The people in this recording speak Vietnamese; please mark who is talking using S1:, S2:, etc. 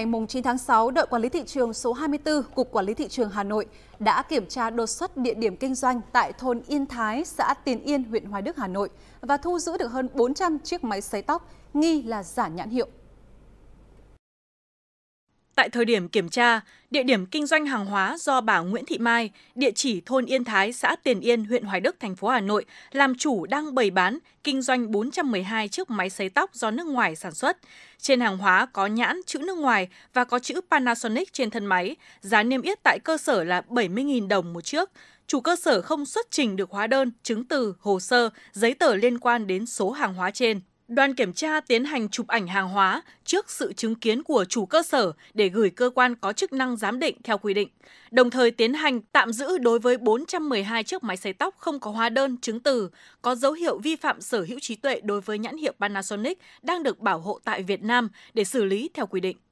S1: Ngày 9 tháng 6, đội quản lý thị trường số 24, Cục Quản lý Thị trường Hà Nội đã kiểm tra đột xuất địa điểm kinh doanh tại thôn Yên Thái, xã Tiền Yên, huyện Hoài Đức, Hà Nội và thu giữ được hơn 400 chiếc máy sấy tóc nghi là giả nhãn hiệu.
S2: Tại thời điểm kiểm tra, địa điểm kinh doanh hàng hóa do bà Nguyễn Thị Mai, địa chỉ thôn Yên Thái, xã Tiền Yên, huyện Hoài Đức, thành phố Hà Nội, làm chủ đang bày bán, kinh doanh 412 chiếc máy sấy tóc do nước ngoài sản xuất. Trên hàng hóa có nhãn chữ nước ngoài và có chữ Panasonic trên thân máy, giá niêm yết tại cơ sở là 70.000 đồng một chiếc. Chủ cơ sở không xuất trình được hóa đơn, chứng từ, hồ sơ, giấy tờ liên quan đến số hàng hóa trên. Đoàn kiểm tra tiến hành chụp ảnh hàng hóa trước sự chứng kiến của chủ cơ sở để gửi cơ quan có chức năng giám định theo quy định, đồng thời tiến hành tạm giữ đối với 412 chiếc máy sấy tóc không có hóa đơn, chứng từ, có dấu hiệu vi phạm sở hữu trí tuệ đối với nhãn hiệu Panasonic đang được bảo hộ tại Việt Nam để xử lý theo quy định.